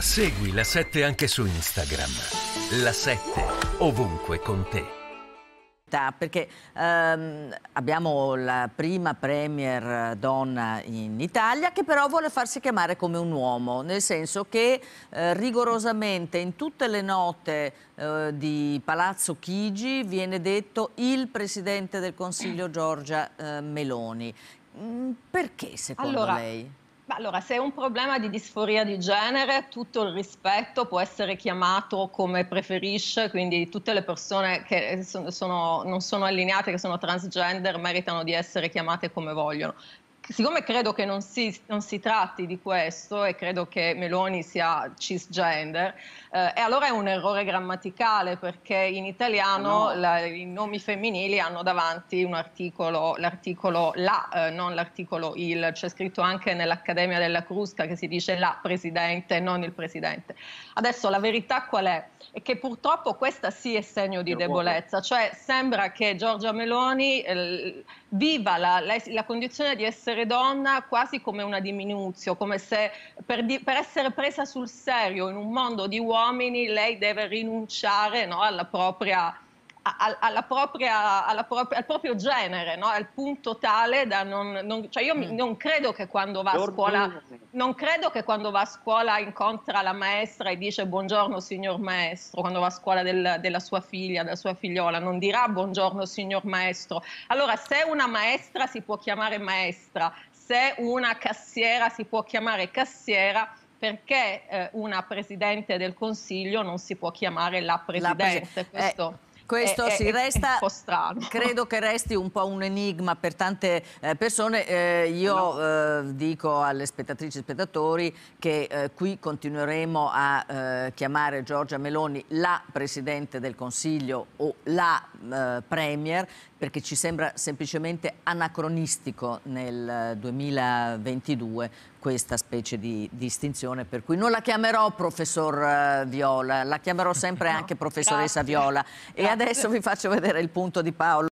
Segui la 7 anche su Instagram. La 7 ovunque con te perché ehm, abbiamo la prima premier eh, donna in Italia che però vuole farsi chiamare come un uomo, nel senso che eh, rigorosamente in tutte le note eh, di Palazzo Chigi viene detto il presidente del Consiglio Giorgia eh, Meloni. Mm, perché secondo allora, lei? Allora, se è un problema di disforia di genere, tutto il rispetto può essere chiamato come preferisce, quindi tutte le persone che sono, non sono allineate, che sono transgender, meritano di essere chiamate come vogliono siccome credo che non si, non si, tratti di questo e credo che Meloni sia cisgender, eh, e allora è un errore grammaticale perché in italiano ah, no. la, i nomi femminili hanno davanti un articolo, l'articolo la, eh, non l'articolo il, c'è scritto anche nell'Accademia della Crusca che si dice la presidente, non il presidente. Adesso la verità qual è? È che purtroppo questa sì è segno di debolezza, cioè sembra che Giorgia Meloni eh, viva la, la, la condizione di essere essere donna quasi come una diminuzio, come se per, di, per essere presa sul serio in un mondo di uomini lei deve rinunciare no, alla propria alla propria, alla propria, al proprio genere, no? al punto tale da non... non cioè io mm. non credo che quando va a scuola... Non credo che quando va a scuola incontra la maestra e dice buongiorno signor maestro, quando va a scuola del, della sua figlia, della sua figliola, non dirà buongiorno signor maestro. Allora se una maestra si può chiamare maestra, se una cassiera si può chiamare cassiera, perché eh, una presidente del Consiglio non si può chiamare la presidente? La eh, pres- Questo... Eh questo è, si è, resta, è un po' strano. Credo che resti un po' un enigma per tante eh, persone. Eh, io no. eh, dico alle spettatrici e spettatori che eh, qui continueremo a eh, chiamare Giorgia Meloni la Presidente del Consiglio o la eh, Premier perché ci sembra semplicemente anacronistico nel 2022 questa specie di distinzione, per cui non la chiamerò professor eh, Viola, la chiamerò sempre no, anche professoressa grazie. Viola. E grazie. adesso vi faccio vedere il punto di Paolo.